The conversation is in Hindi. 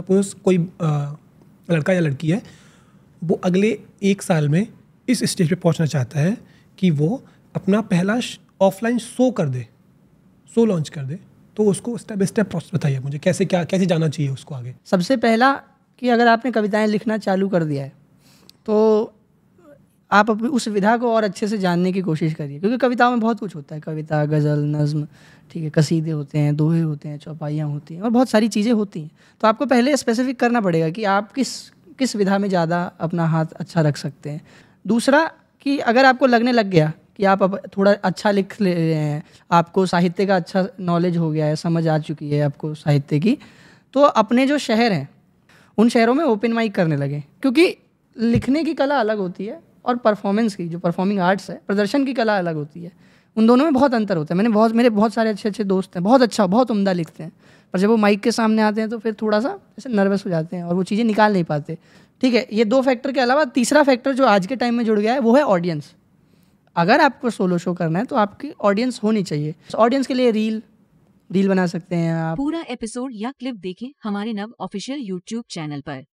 सपोज कोई आ, लड़का या लड़की है वो अगले एक साल में इस स्टेज पे पहुंचना चाहता है कि वो अपना पहला ऑफलाइन शो कर दे शो लॉन्च कर दे तो उसको स्टेप बाई स्टेप प्रोसेस बताइए मुझे कैसे क्या कैसे जाना चाहिए उसको आगे सबसे पहला कि अगर आपने कविताएं लिखना चालू कर दिया है तो आप अपनी उस विधा को और अच्छे से जानने की कोशिश करिए क्योंकि कविताओं में बहुत कुछ होता है कविता गज़ल नज़म ठीक है कसीदे होते हैं दोहे होते हैं चौपाइयाँ होती हैं और बहुत सारी चीज़ें होती हैं तो आपको पहले स्पेसिफिक करना पड़ेगा कि आप किस किस विधा में ज़्यादा अपना हाथ अच्छा रख सकते हैं दूसरा कि अगर आपको लगने लग गया कि आप अब थोड़ा अच्छा लिख ले रहे हैं आपको साहित्य का अच्छा नॉलेज हो गया है समझ आ चुकी है आपको साहित्य की तो अपने जो शहर हैं उन शहरों में ओपन माइक करने लगे क्योंकि लिखने की कला अलग होती है और परफॉर्मेंस की जो परफॉर्मिंग आर्ट्स है प्रदर्शन की कला अलग होती है उन दोनों में बहुत अंतर होता है मैंने बहुत मेरे बहुत सारे अच्छे अच्छे दोस्त हैं बहुत अच्छा बहुत उमदा लिखते हैं पर जब वो माइक के सामने आते हैं तो फिर थोड़ा सा ऐसे नर्वस हो जाते हैं और वो चीज़ें निकाल नहीं पाते ठीक है ये दो फैक्टर के अलावा तीसरा फैक्टर जो आज के टाइम में जुड़ गया है वो है ऑडियंस अगर आपको सोलो शो करना है तो आपकी ऑडियंस होनी चाहिए ऑडियंस के लिए रील रील बना सकते हैं आप पूरा एपिसोड या क्लिप देखें हमारे नव ऑफिशियल यूट्यूब चैनल पर